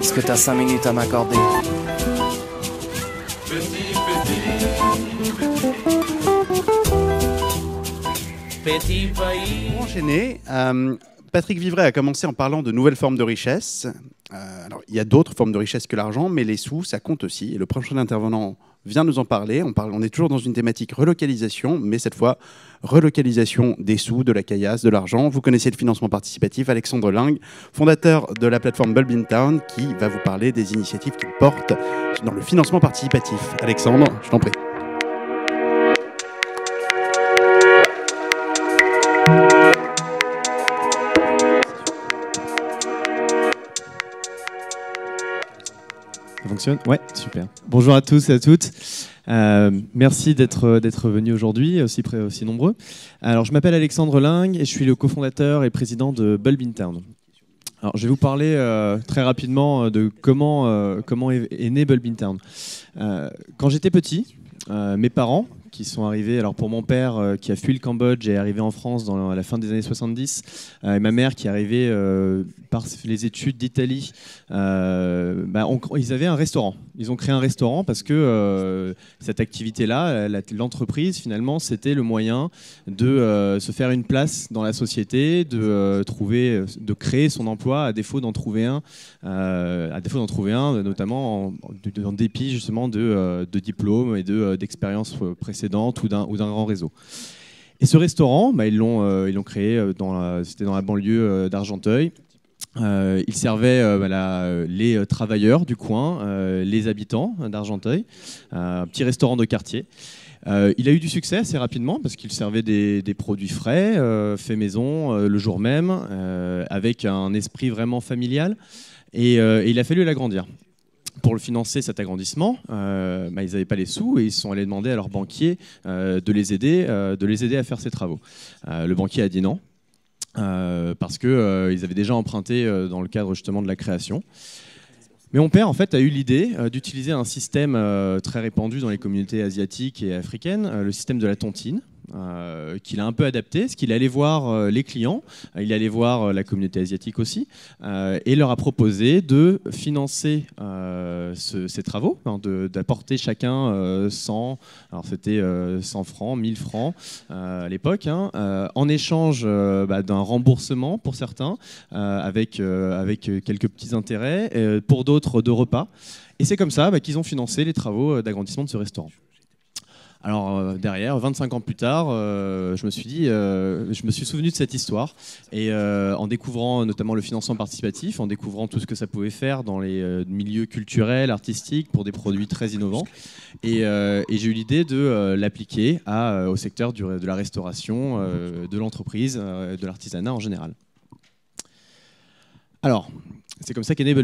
Est-ce que tu as 5 minutes à m'accorder Petit pays. Bon, j'ai Euh, Patrick Vivray a commencé en parlant de nouvelles formes de richesse. Euh, il y a d'autres formes de richesse que l'argent, mais les sous, ça compte aussi. Et le prochain intervenant vient nous en parler. On, parle, on est toujours dans une thématique relocalisation, mais cette fois, relocalisation des sous, de la caillasse, de l'argent. Vous connaissez le financement participatif, Alexandre Ling, fondateur de la plateforme Bulbin Town, qui va vous parler des initiatives qu'il porte dans le financement participatif. Alexandre, je t'en prie. Ouais, super. Bonjour à tous et à toutes. Euh, merci d'être d'être venus aujourd'hui, aussi, près aussi nombreux. Alors, je m'appelle Alexandre Ling et je suis le cofondateur et président de Bulbintown. Alors, je vais vous parler euh, très rapidement euh, de comment, comment est, né né Bulbintown. quand j'étais petit, mes parents, qui sont arrivés. Alors pour mon père euh, qui a fui le Cambodge et est arrivé en France dans à la fin des années 70, euh, et ma mère qui est arrivée euh, par les études d'Italie, bah, ils avaient un restaurant. Ils ont créé un restaurant parce que cette activité-là, l'entreprise finalement, c'était le moyen de se faire une place dans la société, de trouver, de créer son emploi à défaut d'en trouver un, à défaut d'en trouver un, notamment en, dépit justement de, de diplômes et de d'expériences précédentes précédente ou d'un grand réseau. Et ce restaurant, bah, euh, ils l'ont créé, euh, c'était dans la banlieue euh, d'Argenteuil. il servait bah, les travailleurs du coin, les habitants d'Argenteuil, un petit restaurant de quartier. il a eu du succès assez rapidement parce qu'il servait des, produits frais, faits maison le jour même, avec un esprit vraiment familial. Et, et il a fallu l'agrandir pour le financer cet agrandissement, euh, bah, ils n'avaient pas les sous et ils sont allés demander à leur banquier euh, de, les aider, euh, de les aider à faire ces travaux. le banquier a dit non. parce qu'ils ils avaient déjà emprunté dans le cadre justement de la création. Mais mon père, en fait, a eu l'idée d'utiliser un système très répandu dans les communautés asiatiques et africaines, le système de la tontine. qu'il a un peu adapté, ce qu'il allait voir les clients, il allait voir la communauté asiatique aussi, et leur a proposé de financer ces travaux, hein, d'apporter chacun 100, euh, alors c'était 100 euh, francs, 1000 francs euh, à l'époque, hein, en échange bah, d'un remboursement pour certains, avec, avec quelques petits intérêts, pour d'autres de repas. Et c'est comme ça bah, qu'ils ont financé les travaux d'agrandissement de ce restaurant. Alors euh, derrière, 25 ans plus tard, euh, je me suis dit, euh, je me suis souvenu de cette histoire et en découvrant notamment le financement participatif, en découvrant tout ce que ça pouvait faire dans les milieux culturels, artistiques, pour des produits très innovants, et, j'ai eu l'idée de l'appliquer au secteur de la restauration, de l'entreprise, de l'artisanat en général. Alors, c'est comme ça qu'est né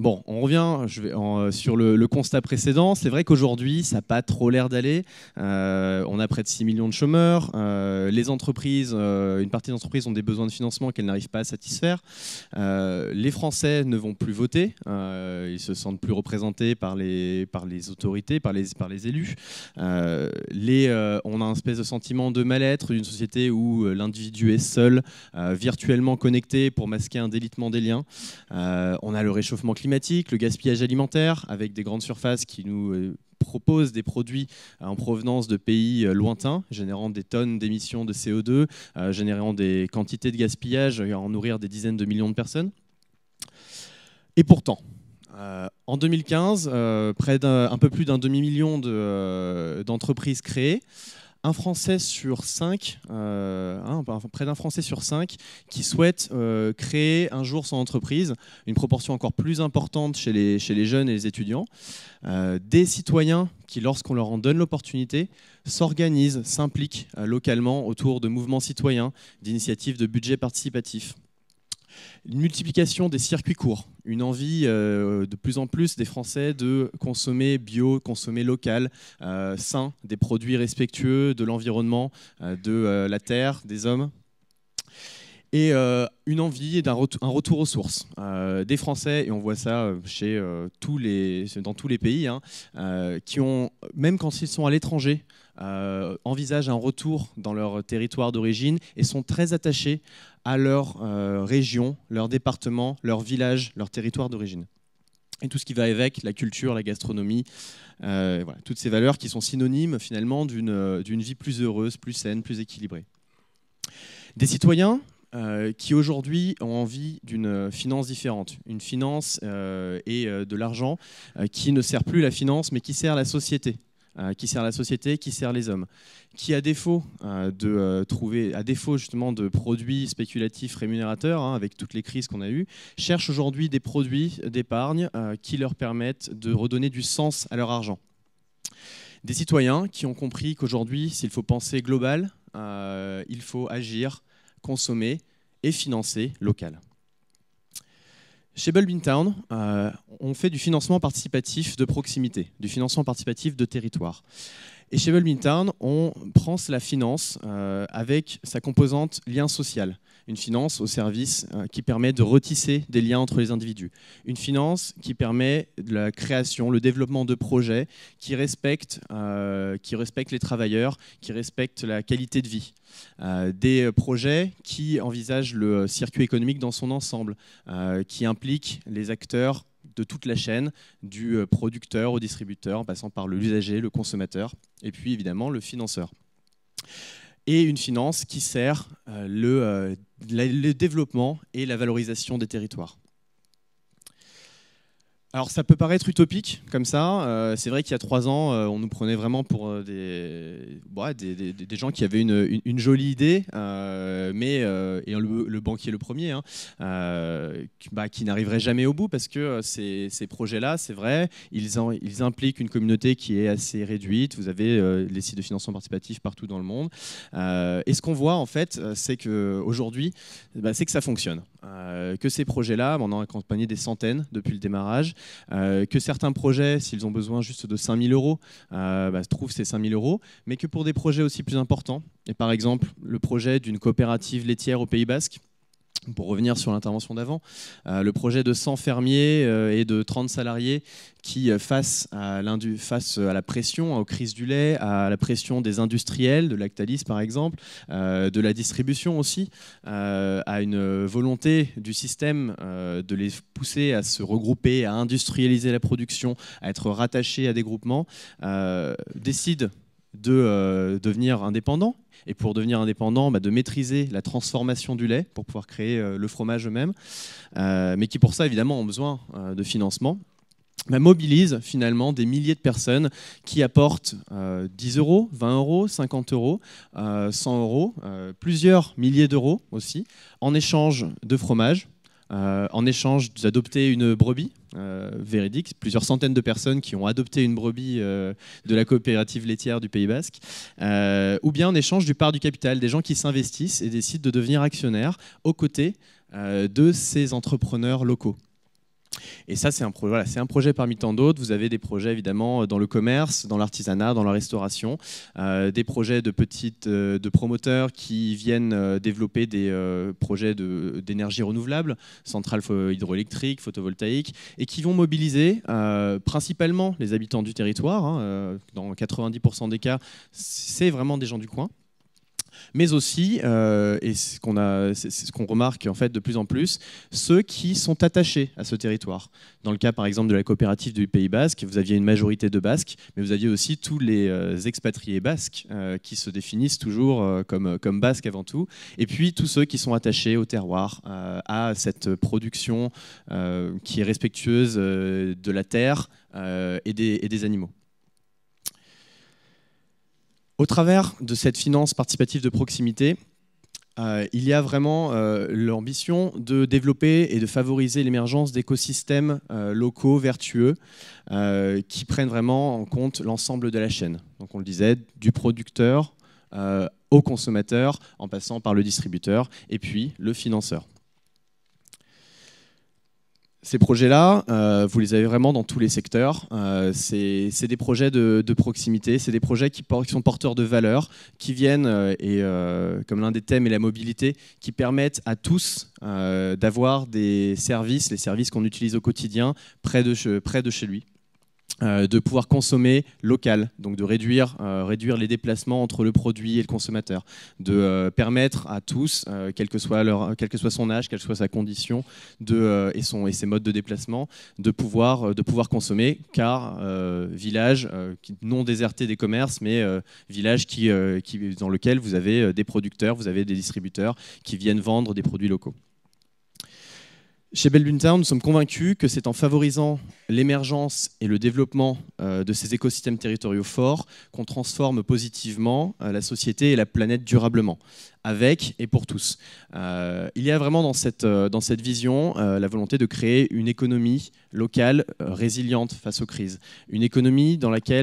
Bon, on revient je vais euh, sur le, constat précédent. C'est vrai qu'aujourd'hui, ça n'a pas trop l'air d'aller. Euh, on a près de 6 millions de chômeurs. Euh, les entreprises, une partie des entreprises ont des besoins de financement qu'elles n'arrivent pas à satisfaire. les Français ne vont plus voter. ils se sentent plus représentés par les, par les autorités, par les, par les élus. Les, on a un espèce de sentiment de mal-être d'une société où l'individu est seul, virtuellement connecté pour masquer un délitement des liens. on a le réchauffement climatique le gaspillage alimentaire, avec des grandes surfaces qui nous euh, proposent des produits euh, en provenance de pays euh, lointains, générant des tonnes d'émissions de CO2, générant des quantités de gaspillage et en nourrir des dizaines de millions de personnes. Et pourtant, en 2015, près d'un peu plus d'un demi-million d'entreprises créées un Français sur cinq, euh, près d'un Français sur cinq, qui souhaite euh, créer un jour son entreprise, une proportion encore plus importante chez les, jeunes et les étudiants. Euh, des citoyens qui, lorsqu'on leur en donne l'opportunité, s'organisent, s'impliquent localement autour de mouvements citoyens, d'initiatives de budget participatif. Une multiplication des circuits courts, une envie euh, de plus en plus des Français de consommer bio, consommer local, euh, sain, des produits respectueux de l'environnement, euh, de la terre, des hommes et une envie d'un retour aux sources des Français, et on voit ça chez, tous les, dans tous les pays, hein, qui ont, même quand ils sont à l'étranger, euh, envisagent un retour dans leur territoire d'origine et sont très attachés à leur euh, région, leur département, leur village, leur territoire d'origine. Et tout ce qui va avec, la culture, la gastronomie, euh, toutes ces valeurs qui sont synonymes finalement d'une vie plus heureuse, plus saine, plus équilibrée. Des citoyens qui aujourd'hui ont envie d'une finance différente, une finance et de l'argent qui ne sert plus la finance mais qui sert la société, euh, qui sert la société, qui sert les hommes, qui à défaut euh, de euh, trouver, à défaut justement de produits spéculatifs rémunérateurs, hein, avec toutes les crises qu'on a eues, cherchent aujourd'hui des produits d'épargne qui leur permettent de redonner du sens à leur argent. Des citoyens qui ont compris qu'aujourd'hui, s'il faut penser global, il faut agir, consommer et financer local. Chez Bulbin Town, euh, on fait du financement participatif de proximité, du financement participatif de territoire. Et chez Bulbin Town, on prend la finance euh, avec sa composante lien social. Une finance au service euh, qui permet de retisser des liens entre les individus. Une finance qui permet la création, le développement de projets qui respectent, euh, qui respectent les travailleurs, qui respectent la qualité de vie. Euh, des projets qui envisagent le circuit économique dans son ensemble, qui impliquent les acteurs de toute la chaîne, du producteur au distributeur, en passant par l'usager, le consommateur, et puis évidemment le financeur et une finance qui sert euh, le, euh, le développement et la valorisation des territoires. Alors ça peut paraître utopique comme ça. Euh, c'est vrai qu'il y a trois ans, euh, on nous prenait vraiment pour euh, des, des, gens qui avaient une, jolie idée, mais et le, banquier le premier, hein, bah, qui n'arriverait jamais au bout parce que ces, projets-là, c'est vrai, ils, ils, impliquent une communauté qui est assez réduite. Vous avez les sites de financement participatif partout dans le monde. et ce qu'on voit en fait, c'est que aujourd'hui, bah, c'est que ça fonctionne. Euh, que ces projets-là, on a accompagné des centaines depuis le démarrage, euh, que certains projets, s'ils ont besoin juste de 5000 euros, euh, bah, trouvent ces 5000 euros, mais que pour des projets aussi plus importants, et par exemple le projet d'une coopérative laitière au Pays Basque, pour revenir sur l'intervention d'avant, euh, le projet de 100 fermiers euh, et de 30 salariés qui, euh, face, à face à la pression, aux crises du lait, à la pression des industriels, de Lactalis par exemple, de la distribution aussi, à une volonté du système de les pousser à se regrouper, à industrialiser la production, à être rattachés à des groupements, décident de devenir indépendants et pour devenir indépendant, bah, de maîtriser la transformation du lait pour pouvoir créer euh, le fromage eux-mêmes, euh, mais qui pour ça évidemment ont besoin euh, de financement. mobilisent bah, mobilise finalement des milliers de personnes qui apportent 10 euros, 20 euros, 50 euros, 100 euros, plusieurs milliers d'euros aussi, en échange de fromage, euh, en échange d'adopter une brebis euh, véridique, plusieurs centaines de personnes qui ont adopté une brebis euh, de la coopérative laitière du Pays Basque, ou bien en échange du part du capital, des gens qui s'investissent et décident de devenir actionnaires aux côtés de ces entrepreneurs locaux. Et ça, c'est un, projet parmi tant d'autres. Vous avez des projets évidemment euh, dans le commerce, dans l'artisanat, dans la restauration, euh, des projets de petites, euh, promoteurs qui viennent développer des projets d'énergie renouvelable, centrales hydroélectriques, photovoltaïques, et qui vont mobiliser principalement les habitants du territoire. Hein, dans 90% des cas, c'est vraiment des gens du coin mais aussi, euh, et c'est ce qu'on ce qu'on remarque en fait de plus en plus, ceux qui sont attachés à ce territoire. Dans le cas par exemple de la coopérative du Pays Basque, vous aviez une majorité de Basques, mais vous aviez aussi tous les euh, expatriés basques euh, qui se définissent toujours comme, comme Basques avant tout, et puis tous ceux qui sont attachés au terroir, à cette production qui est respectueuse de la terre et des animaux. Au travers de cette finance participative de proximité, euh, il y a vraiment euh, l'ambition de développer et de favoriser l'émergence d'écosystèmes euh, locaux vertueux qui prennent vraiment en compte l'ensemble de la chaîne. Donc on le disait, du producteur au consommateur, en passant par le distributeur et puis le financeur. Ces projets-là, euh, vous les avez vraiment dans tous les secteurs. Euh, c'est des projets de, proximité, c'est des projets qui, sont porteurs de valeur, qui viennent, euh, et, comme l'un des thèmes est la mobilité, qui permettent à tous d'avoir des services, les services qu'on utilise au quotidien, près de chez lui. Euh, de pouvoir consommer local, donc de euh, réduire, les déplacements entre le produit et le consommateur, de euh, permettre à tous, quel, que soit leur, son âge, quelle que soit sa condition et, ses modes de déplacement, de pouvoir, de pouvoir consommer, car village non déserté des commerces, mais village qui, dans lequel vous avez des producteurs, vous avez des distributeurs qui viennent vendre des produits locaux. Chez Bellbuntown, nous sommes convaincus que c'est en favorisant l'émergence et le développement euh, de ces écosystèmes territoriaux forts qu'on transforme positivement euh, la société et la planète durablement avec et pour tous. Euh, il y a vraiment dans cette, euh, dans cette vision euh, la volonté de créer une économie locale résiliente face aux crises, une économie dans laquelle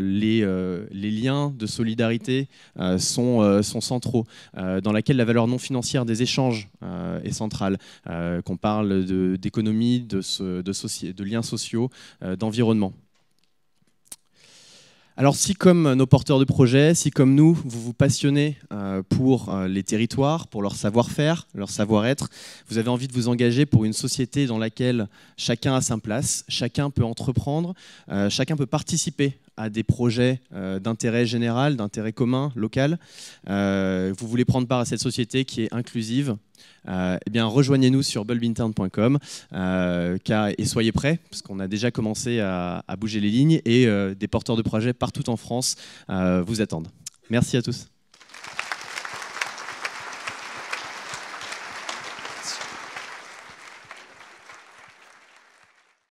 les, les liens de solidarité sont, sont centraux, dans laquelle la valeur non financière des échanges est centrale, qu'on parle d'économie, de liens sociaux, d'environnement. Alors si comme nos porteurs de projets, si comme nous, vous vous passionnez euh, pour euh, les territoires, pour leur savoir-faire, leur savoir-être, vous avez envie de vous engager pour une société dans laquelle chacun a sa place, chacun peut entreprendre, euh, chacun peut participer à des projets euh, d'intérêt général, d'intérêt commun, local, euh, vous voulez prendre part à cette société qui est inclusive, euh, eh bien rejoignez-nous sur bulbintown.com et soyez prêts, parce qu'on a déjà commencé à, bouger les lignes et des porteurs de projets partout en France vous attendent. Merci à tous.